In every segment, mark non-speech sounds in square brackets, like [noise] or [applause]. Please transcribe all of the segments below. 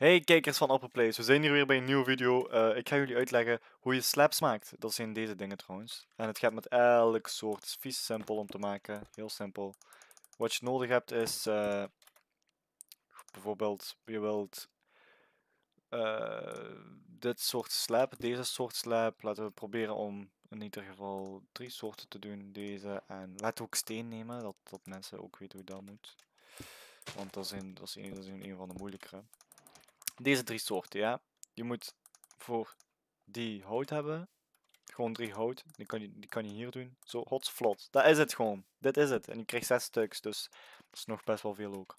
Hey kijkers van Apple Place, we zijn hier weer bij een nieuwe video. Eh, ik ga jullie uitleggen hoe je slaps maakt. Dat zijn deze dingen trouwens. En het gaat met elk soort. Het is vies simpel om te maken. Heel simpel. Wat je nodig hebt is... Eh, bijvoorbeeld, je wilt... Eh, dit soort slap, deze soort slap. Laten we proberen om in ieder geval drie soorten te doen. Deze en laten we ook steen nemen, dat, dat mensen ook weten hoe dat moet. Want dat is, dat, is een, dat is een van de moeilijkere deze drie soorten, ja. Je moet voor die hout hebben. Gewoon drie hout. Die kan je, die kan je hier doen. Zo, hot vlot. Dat is het gewoon. Dit is het. En je krijgt zes stuks, dus dat is nog best wel veel ook.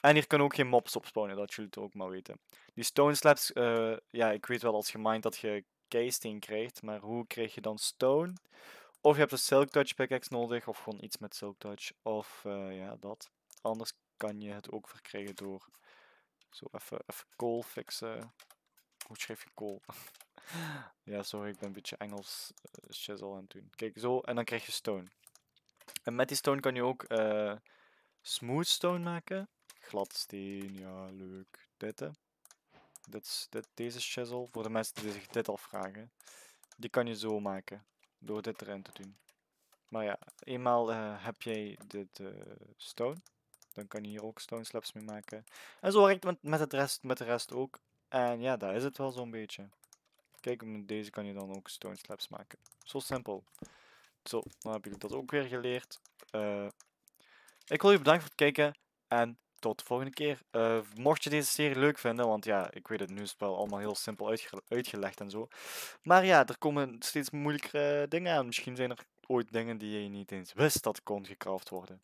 En hier kunnen ook geen mobs op spawnen, dat jullie het ook maar weten. Die stone slabs, eh, ja, ik weet wel als mind dat je keisteen krijgt, maar hoe krijg je dan stone? Of je hebt een silk touch pickaxe nodig, of gewoon iets met silk touch, of eh, ja, dat. Anders kan je het ook verkrijgen door zo, even, even fixen. Hoe schrijf je kool [laughs] ja, sorry, ik ben een beetje Engels uh, eh, en aan doen. Kijk, zo, en dan krijg je stone. En met die stone kan je ook eh, smooth stone maken. Gladsteen, ja, leuk. Dit, hè. Dit, dit, deze chisel, voor de mensen die zich dit vragen Die kan je zo maken, door dit erin te doen. Maar ja, eenmaal eh, heb jij dit stone, dan kan je hier ook stone slabs mee maken. En zo werkt het met, het rest, met de rest ook. En ja, daar is het wel zo'n beetje. Kijk, met deze kan je dan ook stone slabs maken. Zo simpel. Zo, dan heb jullie dat ook weer geleerd. Eh, ik wil je bedanken voor het kijken. En tot de volgende keer. Eh, mocht je deze serie leuk vinden, want ja, ik weet het, nu is wel allemaal heel simpel uitge uitgelegd en zo. Maar ja, er komen steeds moeilijkere dingen aan. Misschien zijn er ooit dingen die je niet eens wist dat kon gecraft worden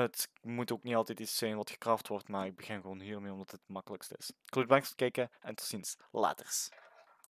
het moet ook niet altijd iets zijn wat gekraft wordt, maar ik begin gewoon hiermee omdat het het makkelijkst is. Goed, bedankt voor het kijken en tot ziens. Laters.